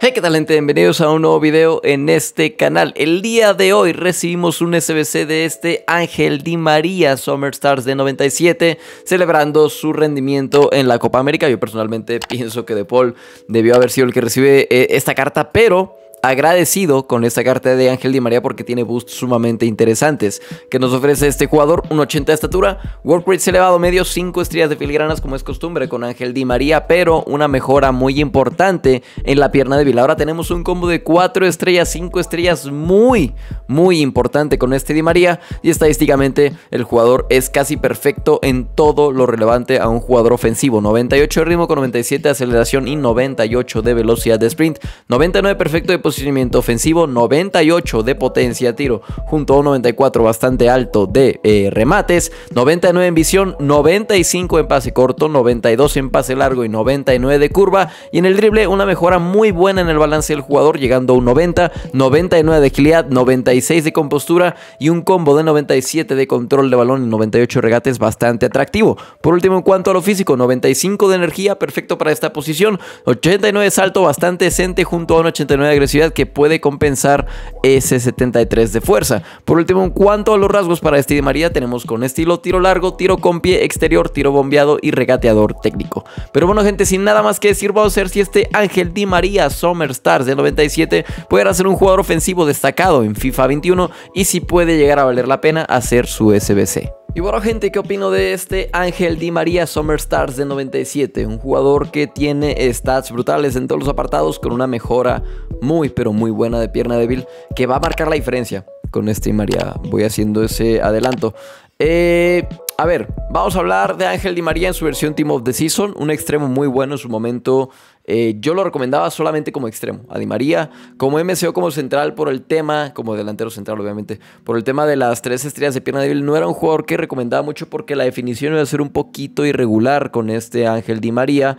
Hey, ¿qué tal gente? Bienvenidos a un nuevo video en este canal. El día de hoy recibimos un SBC de este Ángel Di María Summer Stars de 97, celebrando su rendimiento en la Copa América. Yo personalmente pienso que De Paul debió haber sido el que recibe eh, esta carta, pero agradecido con esta carta de Ángel Di María porque tiene boosts sumamente interesantes que nos ofrece este jugador, un 80 de estatura, world rate elevado medio, 5 estrellas de filigranas como es costumbre con Ángel Di María, pero una mejora muy importante en la pierna débil. Ahora tenemos un combo de 4 estrellas, 5 estrellas muy, muy importante con este Di María y estadísticamente el jugador es casi perfecto en todo lo relevante a un jugador ofensivo, 98 de ritmo con 97 de aceleración y 98 de velocidad de sprint, 99 perfecto de posición posicionamiento ofensivo, 98 de potencia tiro, junto a un 94 bastante alto de remates, 99 en visión, 95 en pase corto, 92 en pase largo y 99 de curva. Y en el drible, una mejora muy buena en el balance del jugador, llegando a un 90, 99 de agilidad, 96 de compostura y un combo de 97 de control de balón y 98 regates bastante atractivo. Por último, en cuanto a lo físico, 95 de energía, perfecto para esta posición, 89 de salto, bastante decente junto a un 89 de agresión que puede compensar ese 73 de fuerza. Por último, en cuanto a los rasgos para este Di María, tenemos con estilo tiro largo, tiro con pie exterior, tiro bombeado y regateador técnico. Pero bueno, gente, sin nada más que decir, vamos a ver si este Ángel Di María Summer Stars del 97 puede ser un jugador ofensivo destacado en FIFA 21 y si puede llegar a valer la pena hacer su SBC. Y bueno gente, ¿qué opino de este Ángel Di María Summer Stars de 97? Un jugador que tiene stats brutales en todos los apartados con una mejora muy pero muy buena de pierna débil que va a marcar la diferencia con este Di María. Voy haciendo ese adelanto. Eh, a ver, vamos a hablar de Ángel Di María en su versión Team of the Season, un extremo muy bueno en su momento eh, yo lo recomendaba solamente como extremo, a Di María, como MCO como central por el tema, como delantero central obviamente, por el tema de las tres estrellas de pierna débil, no era un jugador que recomendaba mucho porque la definición iba a ser un poquito irregular con este Ángel Di María.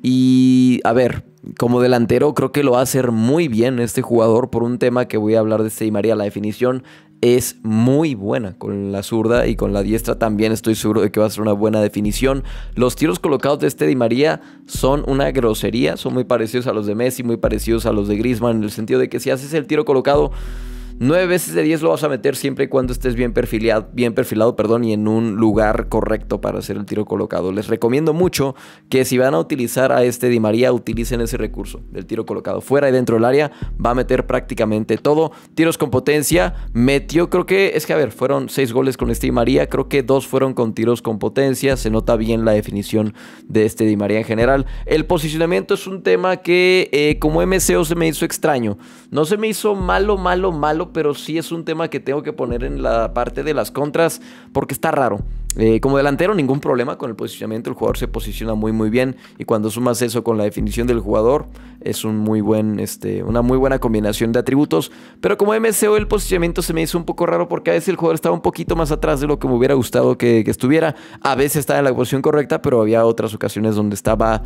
Y a ver, como delantero creo que lo va a hacer muy bien este jugador por un tema que voy a hablar de este Di María, la definición es muy buena con la zurda y con la diestra también estoy seguro de que va a ser una buena definición. Los tiros colocados de este Di María son una grosería, son muy parecidos a los de Messi, muy parecidos a los de Griezmann en el sentido de que si haces el tiro colocado 9 veces de 10 lo vas a meter siempre y cuando estés bien perfilado, bien perfilado perdón, y en un lugar correcto para hacer el tiro colocado. Les recomiendo mucho que si van a utilizar a este Di María, utilicen ese recurso del tiro colocado. Fuera y dentro del área va a meter prácticamente todo. Tiros con potencia, metió, creo que, es que a ver, fueron 6 goles con este Di María, creo que dos fueron con tiros con potencia. Se nota bien la definición de este Di María en general. El posicionamiento es un tema que eh, como MCO se me hizo extraño. No se me hizo malo, malo, malo pero sí es un tema que tengo que poner en la parte de las contras porque está raro. Eh, como delantero, ningún problema con el posicionamiento. El jugador se posiciona muy, muy bien. Y cuando sumas eso con la definición del jugador, es un muy buen, este, una muy buena combinación de atributos. Pero como MCO, el posicionamiento se me hizo un poco raro porque a veces el jugador estaba un poquito más atrás de lo que me hubiera gustado que estuviera. A veces estaba en la posición correcta, pero había otras ocasiones donde estaba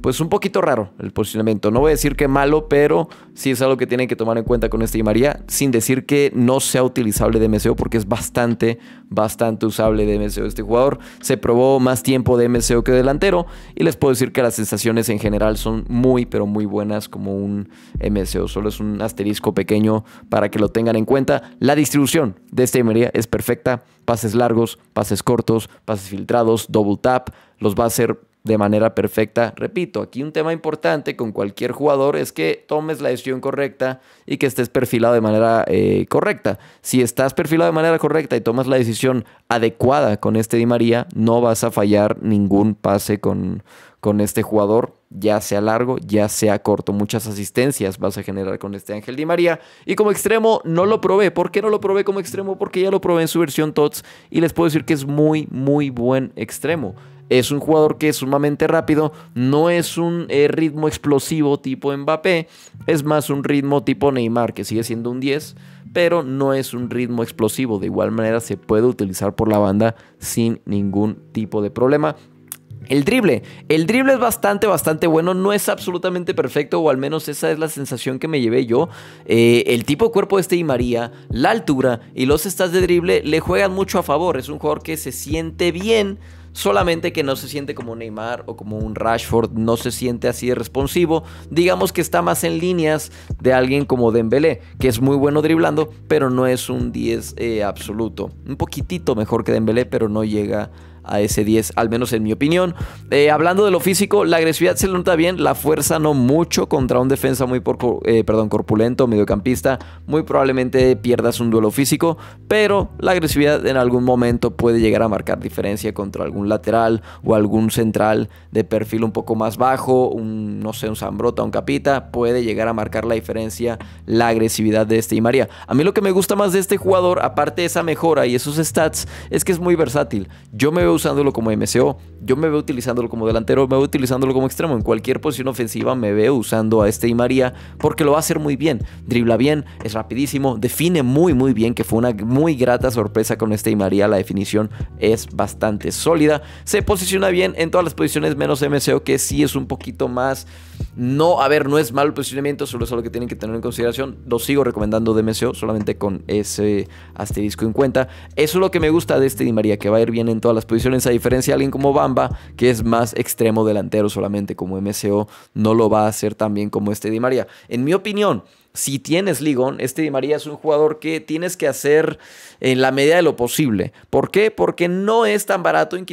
pues un poquito raro el posicionamiento. No voy a decir que malo, pero sí es algo que tienen que tomar en cuenta con este María, sin decir que no sea utilizable de MCO, porque es bastante, bastante usable de MCO este jugador. Se probó más tiempo de MCO que delantero, y les puedo decir que las sensaciones en general son muy, pero muy buenas como un MCO. Solo es un asterisco pequeño para que lo tengan en cuenta. La distribución de este María es perfecta. Pases largos, pases cortos, pases filtrados, double tap, los va a hacer de manera perfecta. Repito, aquí un tema importante con cualquier jugador es que tomes la decisión correcta y que estés perfilado de manera eh, correcta. Si estás perfilado de manera correcta y tomas la decisión adecuada con este Di María, no vas a fallar ningún pase con, con este jugador, ya sea largo, ya sea corto. Muchas asistencias vas a generar con este Ángel Di María. Y como extremo, no lo probé. ¿Por qué no lo probé como extremo? Porque ya lo probé en su versión TOTS y les puedo decir que es muy, muy buen extremo. Es un jugador que es sumamente rápido, no es un eh, ritmo explosivo tipo Mbappé, es más un ritmo tipo Neymar, que sigue siendo un 10, pero no es un ritmo explosivo. De igual manera se puede utilizar por la banda sin ningún tipo de problema. El drible. El drible es bastante, bastante bueno. No es absolutamente perfecto, o al menos esa es la sensación que me llevé yo. Eh, el tipo cuerpo de este y la altura y los stats de drible le juegan mucho a favor. Es un jugador que se siente bien solamente que no se siente como Neymar o como un Rashford, no se siente así de responsivo, digamos que está más en líneas de alguien como Dembélé, que es muy bueno driblando, pero no es un 10 eh, absoluto, un poquitito mejor que Dembélé, pero no llega a ese 10, al menos en mi opinión. Eh, hablando de lo físico, la agresividad se le nota bien, la fuerza no mucho contra un defensa muy eh, perdón, corpulento, mediocampista. Muy probablemente pierdas un duelo físico, pero la agresividad en algún momento puede llegar a marcar diferencia contra algún lateral o algún central de perfil un poco más bajo, un, no sé, un Zambrota, un Capita. Puede llegar a marcar la diferencia la agresividad de este y María. A mí lo que me gusta más de este jugador, aparte de esa mejora y esos stats, es que es muy versátil. Yo me veo usándolo como MCO, yo me veo utilizándolo como delantero, me veo utilizándolo como extremo. En cualquier posición ofensiva me veo usando a este y María porque lo va a hacer muy bien. Dribla bien, es rapidísimo, define muy, muy bien, que fue una muy grata sorpresa con este y María. La definición es bastante sólida. Se posiciona bien en todas las posiciones menos MCO, que sí es un poquito más. No, a ver, no es mal el posicionamiento, solo es algo que tienen que tener en consideración. Lo sigo recomendando de MCO, solamente con ese asterisco en cuenta. Eso es lo que me gusta de este Di María, que va a ir bien en todas las posiciones en esa diferencia alguien como Bamba, que es más extremo delantero solamente como MCO, no lo va a hacer tan bien como este Di María. En mi opinión, si tienes Ligón, este Di María es un jugador que tienes que hacer en la medida de lo posible. ¿Por qué? Porque no es tan barato en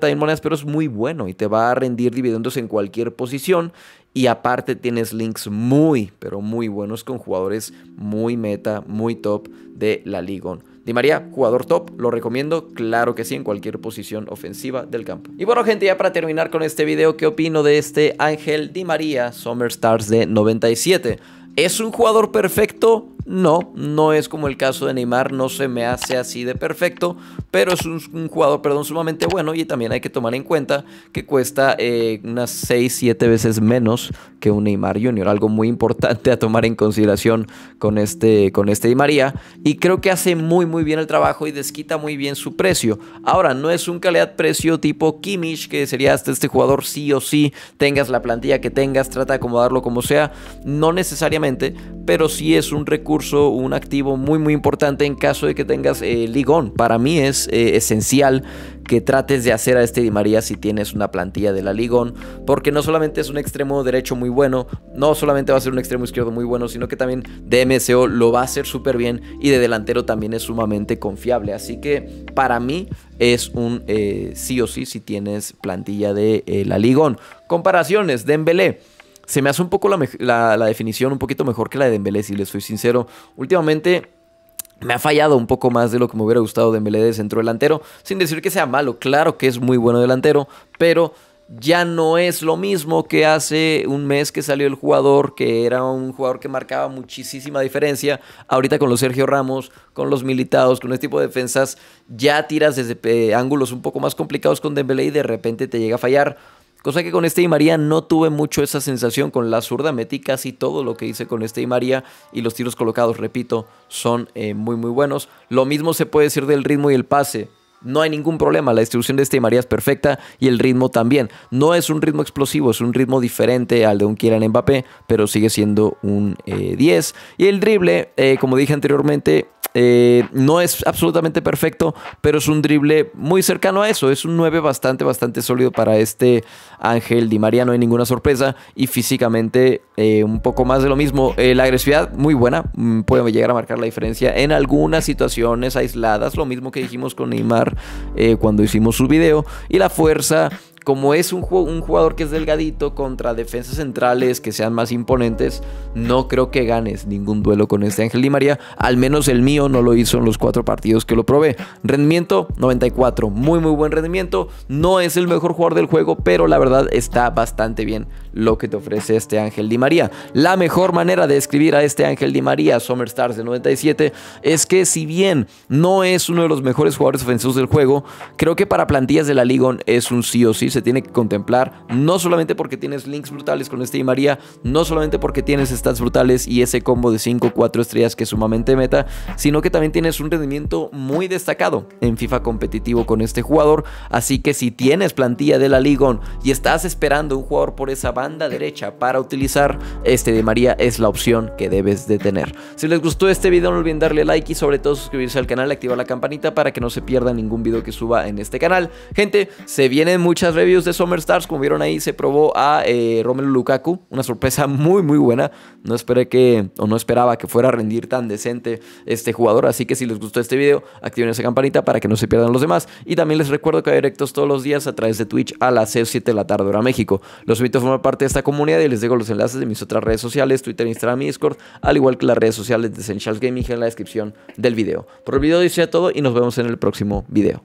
mil monedas, pero es muy bueno y te va a rendir dividendos en cualquier posición. Y aparte tienes links muy, pero muy buenos con jugadores muy meta, muy top de la Ligón. Di María, jugador top, lo recomiendo, claro que sí, en cualquier posición ofensiva del campo. Y bueno gente, ya para terminar con este video, ¿qué opino de este Ángel Di María Summer Stars de 97? ¿Es un jugador perfecto? No, no es como el caso de Neymar, no se me hace así de perfecto, pero es un, jugador, perdón, sumamente bueno y también hay que tomar en cuenta que cuesta eh, unas 6, 7 veces menos que un Neymar Junior, algo muy importante a tomar en consideración con este, con este y creo que hace muy muy bien el trabajo y desquita muy bien su precio. Ahora, no es un calidad-precio tipo Kimmich, que sería este jugador sí o sí, tengas la plantilla que tengas, trata de acomodarlo como sea, no necesariamente, pero sí es un recurso un activo muy muy importante en caso de que tengas eh, Ligón. Para mí es eh, esencial que trates de hacer a este Di María si tienes una plantilla de la Ligón, porque no solamente es un extremo derecho muy bueno, no solamente va a ser un extremo izquierdo muy bueno, sino que también de lo va a hacer súper bien y de delantero también es sumamente confiable. Así que para mí es un eh, sí o sí si tienes plantilla de la Ligón. Comparaciones, de Dembélé. Se me hace un poco la, definición un poquito mejor que la de Dembélé, si les soy sincero. Últimamente me ha fallado un poco más de lo que me hubiera gustado Dembélé de centro delantero, sin decir que sea malo, claro que es muy bueno delantero, pero ya no es lo mismo que hace un mes que salió el jugador, que era un jugador que marcaba muchísima diferencia. Ahorita con los Sergio Ramos, con los Militados, con este tipo de defensas, ya tiras desde ángulos un poco más complicados con Dembélé y de repente te llega a fallar sea que con este y María no tuve mucho esa sensación. Con la zurda metí casi todo lo que hice con este y María y los tiros colocados, repito, son eh, muy muy buenos. Lo mismo se puede decir del ritmo y el pase. No hay ningún problema, la distribución de este y María es perfecta y el ritmo también. No es un ritmo explosivo, es un ritmo diferente al de un Kieran Mbappé, pero sigue siendo un 10. Eh, y el drible, eh, como dije anteriormente, eh, no es absolutamente perfecto, pero es un drible muy cercano a eso. Es un 9 bastante, bastante sólido para este Ángel Di María. No hay ninguna sorpresa. Y físicamente eh, un poco más de lo mismo. Eh, la agresividad muy buena. Mm, puede llegar a marcar la diferencia en algunas situaciones aisladas. Lo mismo que dijimos con Neymar cuando hicimos su video. Y la fuerza como es un, jugador que es delgadito contra defensas centrales que sean más imponentes, no creo que ganes ningún duelo con este Ángel Di María. Al menos el mío no lo hizo en los cuatro partidos que lo probé. Rendimiento 94, muy muy buen rendimiento. No es el mejor jugador del juego, pero la verdad está bastante bien lo que te ofrece este Ángel Di María. La mejor manera de describir a este Ángel Di María, Summer Stars de 97, es que si bien no es uno de los mejores jugadores ofensivos del juego, creo que para plantillas de la Liga es un sí o sí, se tiene que contemplar, no solamente porque tienes links brutales con este Di María, no solamente porque tienes stats brutales y ese combo de 5 4 estrellas que sumamente meta, sino que también tienes un rendimiento muy destacado en FIFA competitivo con este jugador, así que si tienes plantilla de la Liga y estás esperando un jugador por esa banda, derecha para utilizar, este de María es la opción que debes de tener. Si les gustó este video no olviden darle like y sobre todo suscribirse al canal, y activar la campanita para que no se pierda ningún video que suba en este canal. Gente, se vienen muchas reviews de Summer Stars, como vieron ahí se probó a eh, Romelu Lukaku, una sorpresa muy muy buena. No esperé que o no esperaba que fuera a rendir tan decente este jugador, así que si les gustó este video, activen esa campanita para que no se pierdan los demás. Y también les recuerdo que hay directos todos los días a través de Twitch a las 7 de la tarde hora México. Los invito a parte de esta comunidad y les dejo los enlaces de mis otras redes sociales, Twitter, Instagram y Discord, al igual que las redes sociales de Essentials Gaming en la descripción del video. Por el video dice todo y nos vemos en el próximo video.